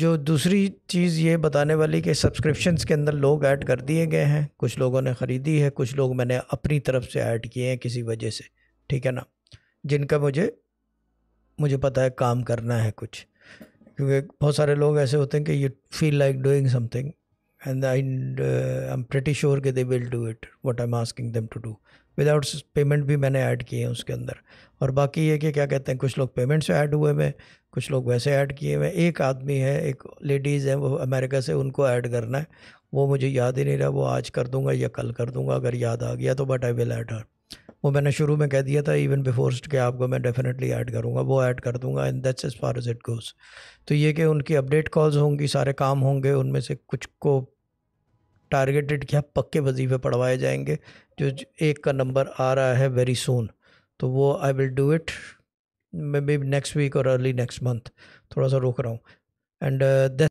जो दूसरी चीज़ ये बताने वाली कि सब्सक्रिप्शंस के अंदर लोग ऐड कर दिए गए हैं कुछ लोगों ने ख़रीदी है कुछ लोग मैंने अपनी तरफ से ऐड किए हैं किसी वजह से ठीक है ना जिनका मुझे मुझे पता है काम करना है कुछ क्योंकि बहुत सारे लोग ऐसे होते हैं कि you feel like doing something and I, uh, I'm pretty sure that they will do it what I asking them to to do without payment भी मैंने ऐड किए हैं उसके अंदर और बाकी ये कि क्या कहते हैं कुछ लोग पेमेंट से ऐड हुए हुए कुछ लोग वैसे ऐड किए हुए एक आदमी है एक लेडीज़ हैं वो अमेरिका से उनको ऐड करना है वो मुझे याद ही नहीं रहा वो आज कर दूंगा या कल कर दूंगा अगर याद आ गया तो बट आई विल ऐड हर वो मैंने शुरू में कह दिया था इवन बिफोर के आपको मैं डेफिनेटली ऐड करूँगा वो ऐड कर दूंगा इन that's as far as it goes तो ये कि उनकी अपडेट कॉल्स होंगी सारे काम होंगे उनमें से कुछ को टारगेटेड क्या पक्के वजीफे पढ़वाए जाएंगे जो एक का नंबर आ रहा है वेरी सून तो वो I will do it maybe next week और अर्ली नेक्स्ट मंथ थोड़ा सा रोक रहा हूँ एंड